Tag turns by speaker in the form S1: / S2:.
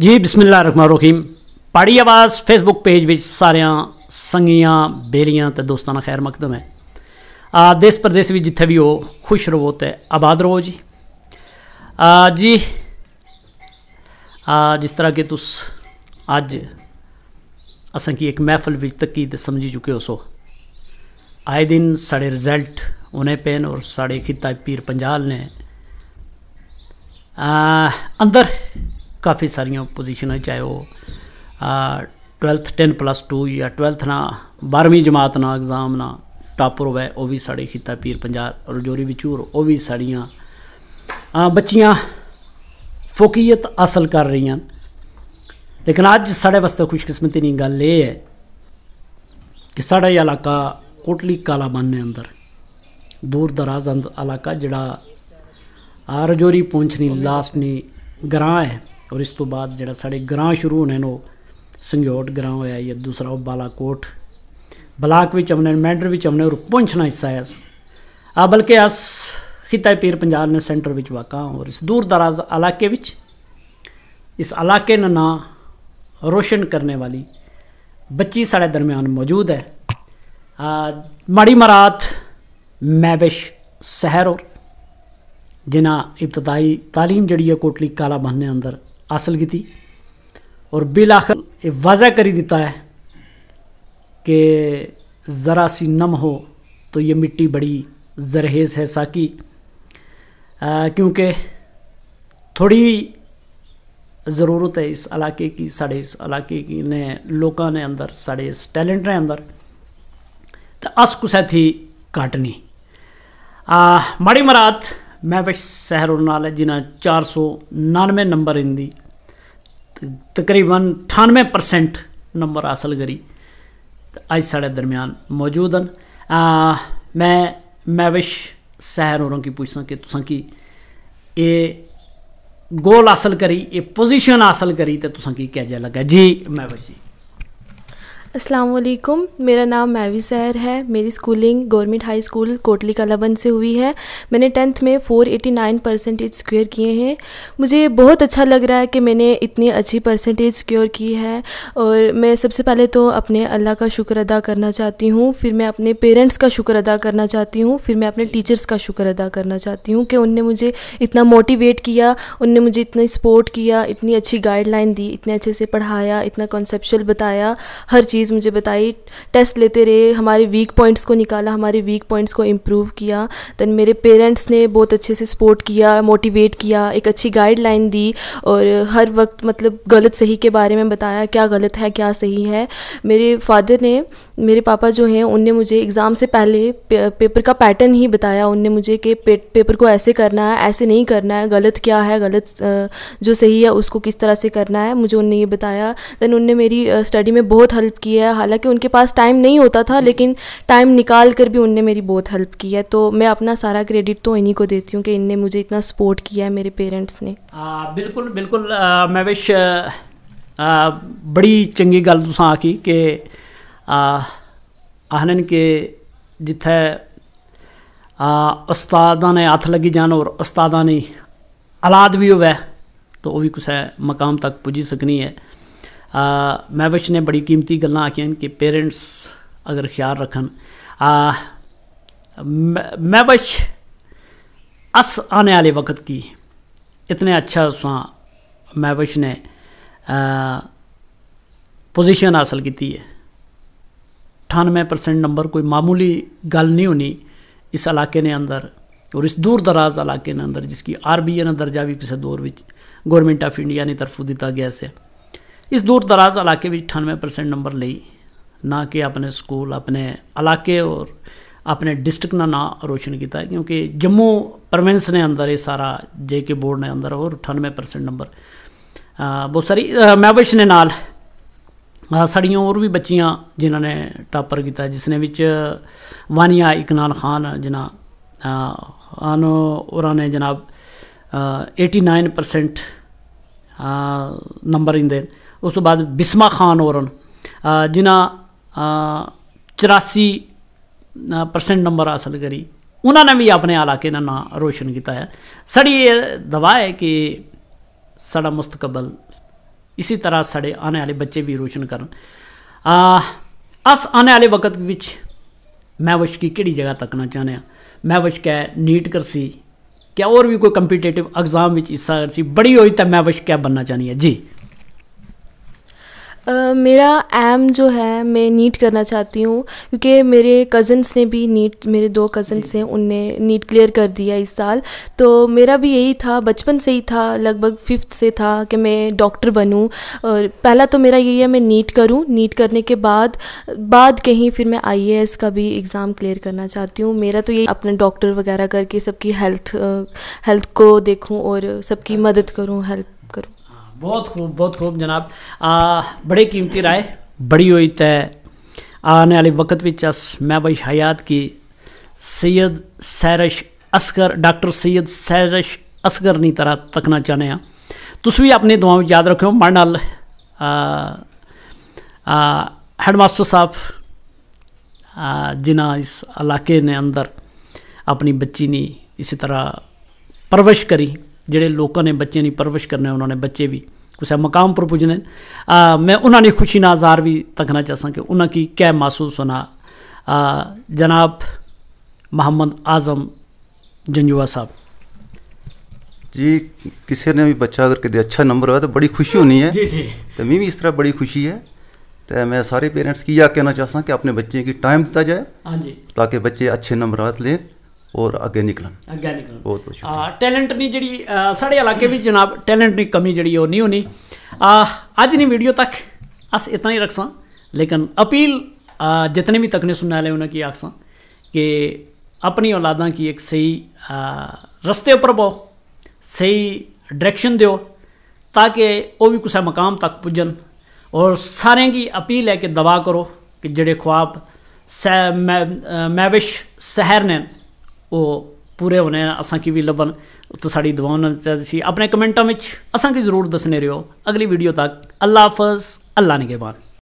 S1: ਜੀ ਬਿਸਮਿਲ੍ਲਾ ਰਹਿਮਾਨ ਰਹੀਮ ਪਾੜੀ ਆਵਾਜ਼ Facebook page ਵਿੱਚ ਸਾਰਿਆਂ ਸੰਗੀਆਂ ਬੇਲੀਆਂ ਤੇ ਦੋਸਤਾਂ ਦਾ ਖੈਰ ਮਕਦਮ ਹੈ ਆ ਦੇਸ਼ ਪ੍ਰਦੇਸ਼ ਵਿੱਚ ਜਿੱਥੇ ਵੀ ਹੋ ਖੁਸ਼ ਰਹੋ ਤੇ ਆਬਾਦ ਰਹੋ ਜੀ ਆ ਜੀ ਆ ਜਿਸ ਤਰ੍ਹਾਂ ਕਿ ਤੁਸ ਅੱਜ ਅਸਾਂ ਕੀ ਇੱਕ ਮਹਿਫਲ ਵਿੱਚ ਤੱਕੀ ਤੇ ਸਮਝੀ ਚੁੱਕੇ ਹੋ ਸੋ ਆਏ ਦਿਨ ਸਾਡੇ ਰਿਜ਼ਲਟ ਉਹਨੇ ਪੈਨ ਔਰ ਸਾਡੇ ਖਿੱਤਾ ਪੀਰ ਪੰਜਾਲ ਨੇ ਆ ਅੰਦਰ ਕਾਫੀ ਸਾਰੀਆਂ ਪੋਜੀਸ਼ਨਾਂ ਚਾਹੇ ਉਹ 12th 10+2 ਜਾਂ 12th ਨਾ 12ਵੀਂ ਜਮਾਤ ਨਾ ਐਗਜ਼ਾਮ ਨਾ ਟਾਪਰ ਹੋਵੇ ਉਹ ਵੀ ਸਾਡੇ ਖਿੱਤਾ ਪੀਰ ਪੰਜਾਬ ਰਜੋਰੀ ਵਿਚੂਰ ਉਹ ਵੀ ਸਾਡੀਆਂ ਆ ਬੱਚੀਆਂ ਫੋਕੀਅਤ ਅਸਲ ਕਰ ਰਹੀਆਂ ਲੇਕਿਨ ਅੱਜ ਸਾਡੇ ਵਾਸਤੇ ਖੁਸ਼ਕਿਸਮਤੀ ਨਹੀਂ ਗੱਲ ਇਹ ਹੈ ਕਿ ਸਾਡਾ ਇਹ ਇਲਾਕਾ ਕੋਟਲੀ ਕਾਲਾ ਬੰਨੇ ਅੰਦਰ ਦੂਰ ਦਰਾਜ਼ ਇਲਾਕਾ ਜਿਹੜਾ ਆ ਪੁੰਛ ਨਹੀਂ ਲਾਸਟ ਨਹੀਂ ਗਰਾਂ ਹੈ ਔਰ ਇਸ ਤੋਂ ਬਾਅਦ ਜਿਹੜਾ ਸਾਡੇ ਗ੍ਰਾਂ ਸ਼ੁਰੂ ਹੋਣੇ ਨੇ ਉਹ ਸੰਗਿਓਟ ਗ੍ਰਾਂ ਹੋਇਆ ਜਾਂ ਦੂਸਰਾ ਉਹ ਬਾਲਾਕੋਟ ਬਲਾਕ ਵਿੱਚ ਹਮਨੇ ਮੈਂਡਰ ਵਿੱਚ ਅਮਨੇ ਉਹ ਪਹੁੰਚਣਾ ਹਿੱਸਾ ਹੈ ਆ ਬਲਕਿ ਅਸ ਖਿੱਤਾ ਪੀਰ ਪੰਜਾਬ ਨੇ ਸੈਂਟਰ ਵਿੱਚ ਵਾਕਾ ਔਰ ਇਸ ਦੂਰ ਦਰਾਜ਼ ਇਲਾਕੇ ਵਿੱਚ ਇਸ ਇਲਾਕੇ ਨਾ ਨਾ ਰੋਸ਼ਨ ਕਰਨੇ ਵਾਲੀ ਬੱਚੀ ਸਾਡੇ ਦਰਮਿਆਨ ਮੌਜੂਦ ਹੈ ਆ ਮਾੜੀ ਮਰਾਤ ਮੈਵਿਸ਼ ਸਹਿਰ ਔਰ ਜਿਨ੍ਹਾਂ ਇਬਤਦਾਈ تعلیم ਜਿਹੜੀ ਹੈ ਕੋਟਲੀ ਕਾਲਾ ਬੰਨੇ ਅੰਦਰ हासिल की और बिल आखिर ये वाजह करी दिता है कि ज़रा सी नम हो तो ये मिट्टी बड़ी जरहेज़ है साकी क्योंकि थोड़ी ज़रूरत है इस इलाके की साढ़े इस इलाके की ने लोगों ने अंदर साढ़े इस टैलेंट ने अंदर तो अस कुसै थी काटनी माड़ी मरात मैं विश सहरों नाल है जिन्हें चार सौ नानवे नंबर इनकी तकरीबन अठानवे परसेंट नंबर हासिल करी अज साढ़े दरम्यान मौजूद न मैं मैं सहर शहर होरों कि तुसा की ये गोल हासिल करी ये पोजिशन हासिल करी तो तुसा की कह जा लगा जी मैं जी
S2: असलकुम मेरा नाम मैवी सहर है मेरी schooling government high school Kotli Kalaband से हुई है मैंने टेंथ में 489 परसेंटेज स्क्योर किए हैं मुझे बहुत अच्छा लग रहा है कि मैंने इतनी अच्छी परसेंटेज स्क्योर की है और मैं सबसे पहले तो अपने अल्लाह का शुक्र अदा करना चाहती हूँ फिर मैं अपने पेरेंट्स का शुक्र अदा करना चाहती हूँ फिर मैं अपने टीचर्स का शुक्र अदा करना चाहती हूँ कि उनने मुझे इतना मोटिवेट किया उनने मुझे इतना सपोर्ट किया इतनी अच्छी गाइडलाइन दी इतने अच्छे से पढ़ाया इतना कॉन्सेप्शल बताया हर चीज़ चीज़ मुझे बताई टेस्ट लेते रहे हमारे वीक पॉइंट्स को निकाला हमारे वीक पॉइंट्स को इम्प्रूव किया दैन मेरे पेरेंट्स ने बहुत अच्छे से सपोर्ट किया मोटिवेट किया एक अच्छी गाइडलाइन दी और हर वक्त मतलब गलत सही के बारे में बताया क्या गलत है क्या सही है मेरे फादर ने मेरे पापा जो हैं उनने मुझे एग्ज़ाम से पहले पे, पेपर का पैटर्न ही बताया उनने मुझे कि पे, पेपर को ऐसे करना है ऐसे नहीं करना है गलत क्या है गलत जो सही है उसको किस तरह से करना है मुझे उनने ये बताया दैन उनने मेरी स्टडी में बहुत हेल्प की की है हालांकि उनके पास टाइम नहीं होता था हम्म। लेकिन टाइम निकाल कर भी उनने मेरी बहुत हेल्प की है तो मैं अपना सारा क्रेडिट तो इन्हीं को देती हूँ कि इनने मुझे इतना सपोर्ट किया है मेरे पेरेंट्स ने
S1: आ, बिल्कुल बिल्कुल आ, मैं विश बड़ी चंगी गल तुसा आखी कि आहनन के जिथे उस्तादा ने हथ लगी जान और उस्तादा ने औलाद भी होवे तो वह भी कुछ मकाम तक पुजी सकनी है महवश ने बड़ी कीमती गल् आखिया कि पेरेंट्स अगर ख्याल रखन महवश अस आने वाले वक्त की इतने अच्छा उसा महवश ने पोजीशन हासिल की है अठानवे परसेंट नंबर कोई मामूली गल नहीं होनी इस इलाके ने अंदर और इस दूर दराज इलाके ने अंदर जिसकी आर बी ए ने दर्जा भी किसी दौर गौरमेंट ऑफ इंडिया ने तरफों दिता गया से ਇਸ ਦੂਰ ਦਰਾਜ਼ ਇਲਾਕੇ ਵਿੱਚ 98% ਨੰਬਰ ਲਈ ਨਾ ਕਿ ਆਪਣੇ ਸਕੂਲ ਆਪਣੇ ਇਲਾਕੇ ਔਰ ਆਪਣੇ ਡਿਸਟ੍ਰਿਕਟ ਦਾ ਨਾਂ ਰੋਸ਼ਨ ਕੀਤਾ ਕਿਉਂਕਿ ਜੰਮੂ ਪ੍ਰੋਵਿੰਸ ਨੇ ਅੰਦਰ ਇਹ ਸਾਰਾ ਜੇ ਕੇ ਬੋਰਡ ਨੇ ਅੰਦਰ ਔਰ 98% ਨੰਬਰ ਬਹੁਤ ਸਾਰੀ ਮੈਵਿਸ਼ ਨੇ ਨਾਲ ਸੜੀਆਂ ਹੋਰ ਵੀ ਬੱਚੀਆਂ ਜਿਨ੍ਹਾਂ ਨੇ ਟਾਪਰ ਕੀਤਾ ਜਿਸ ਨੇ ਵਿੱਚ ਵਾਨੀਆ ਇਕਨਾਨ ਖਾਨ ਜਿਨ੍ਹਾਂ ਆਨੋ ਉਹਨਾਂ ਨੇ ਜਨਾਬ 89% ਨੰਬਰ ਇੰਦੇ ਉਸ ਤੋਂ ਬਾਅਦ ਬਿਸਮਾ ਖਾਨ ਹੋਰਨ ਜਿਨ੍ਹਾਂ 84% ਨੰਬਰ ਹਾਸਲ ਕਰੀ ਉਹਨਾਂ ਨੇ ਵੀ ਆਪਣੇ ਇਲਾਕੇ ਦਾ ਨਾਮ ਰੋਸ਼ਨ ਕੀਤਾ ਹੈ ਸੜੀ ਇਹ ਦਵਾ ਹੈ ਕਿ ਸਾਡਾ ਮੁਸਤਕਬਲ ਇਸੇ ਤਰ੍ਹਾਂ ਸਾਡੇ ਆਉਣ ਵਾਲੇ ਬੱਚੇ ਵੀ ਰੋਸ਼ਨ ਕਰਨ ਆ ਅਸ ਆਉਣ ਵਾਲੇ ਵਕਤ ਵਿੱਚ ਮੈਂ ਵਸ਼ ਕੀ ਕਿਹੜੀ ਜਗ੍ਹਾ ਤੱਕਣਾ ਚਾਹੁੰਦੇ ਆ ਮੈਂ ਵਸ਼ ਕੈ ਨੀਟ ਕਰਸੀ ਕਿ ਹੋਰ ਵੀ ਕੋਈ ਕੰਪੀਟੀਟਿਵ ਐਗਜ਼ਾਮ ਵਿੱਚ ਹਿੱਸਾ ਕਰਸੀ ਬੜੀ ਹੋਈ ਤਾਂ ਮੈਂ ਵਸ਼ ਕੈ ਬੰਨਾ ਚਾਹਨੀ ਹੈ ਜੀ
S2: मेरा एम जो है मैं नीट करना चाहती हूँ क्योंकि मेरे कज़न्स ने भी नीट मेरे दो कज़न्स हैं उनने नीट क्लियर कर दिया इस साल तो मेरा भी यही था बचपन से ही था लगभग फिफ्थ से था कि मैं डॉक्टर बनूँ और पहला तो मेरा यही है मैं नीट करूँ नीट करने के बाद बाद कहीं फिर मैं आई का भी एग्ज़ाम क्लियर करना चाहती हूँ मेरा तो यही अपना डॉक्टर वगैरह करके सबकी हेल्थ हेल्थ को देखूँ और सबकी मदद करूँ हेल्प करूँ
S1: बहुत खूब बहुत खूब जनाब बड़े कीमती राय बड़ी हुई तय आने वाले वक्त में अस मैं महबश हयात की सैयद सैरश असगर डॉक्टर सैयद सैरश असगर की तरह तकना चाहते हैं तुम भी अपनी दुआ याद रखो मन नाल हेडमास्टर साहब जिन्हें इस इलाके ने अंदर अपनी बच्ची ने इसी तरह परवरिश करी ਜਿਹੜੇ लोगों ने ਬੱਚਿਆਂ की परवरिश करने उन्होंने बच्चे भी ਬੱਚੇ ਵੀ ਕਿਸੇ ਮਕਾਮ मैं उन्होंने खुशी ना आजार भी तकना चाहसा कि उन्होंने की क्या महसूस होना जनाब मोहम्मद आज़म जंजुआ साहब जी किसी ने भी बच्चा अगर कभी अच्छा नंबर हो तो बड़ी खुशी होनी है तो मैं भी इस तरह बड़ी खुशी है तो मैं सारे पेरेंट्स की यह कहना चाहता कि अपने बच्चे की टाइम दिता जाए हाँ ताकि बच्चे अच्छे नंबर लें और ਅੱਗੇ ਨਿਕਲਣ ਅੱਗੇ ਨਿਕਲਣ ਬਹੁਤ ਬਹੁਤ ਸ਼ੁਕਰੀਆ ਟੈਲੈਂਟ ਦੀ ਜਿਹੜੀ ਸਾਡੇ ਇਲਾਕੇ ਵਿੱਚ ਜਨਾਬ ਟੈਲੈਂਟ ਦੀ ਕਮੀ ਜਿਹੜੀ ਉਹ ਨਹੀਂ ਹੋਣੀ ਅੱਜ ਦੀ ਵੀਡੀਓ ਤੱਕ ਅਸ ਇਤਨਾ ਹੀ जितने भी तक ने सुनने वाले उन्हें की आखसा कि अपनी औलादा की एक सही रस्ते पर बो सही डायरेक्शन दो ताकि वो भी कुछ मकाम तक पुजन और सारे की अपील है कि दवा करो कि जड़े ख्वाब सह मै मैविश शहर ने ਉਹ ਪੂਰੇ ਹੋਣੇ ਅਸਾਂ ਕੀ ਵੀ ਲੱਭਣ ਉਤ ਸਾਡੀ ਦੁਆਵਾਂ ਚ ਸੀ ਆਪਣੇ ਕਮੈਂਟਾਂ ਵਿੱਚ ਅਸਾਂ ਕੀ ਜ਼ਰੂਰ ਦੱਸਨੇ ਰਿਓ ਅਗਲੀ ਵੀਡੀਓ ਤੱਕ ਅੱਲਾ ਹਾਫਿਜ਼ ਅੱਲਾ ਨਿਗਹਿਬਾਨ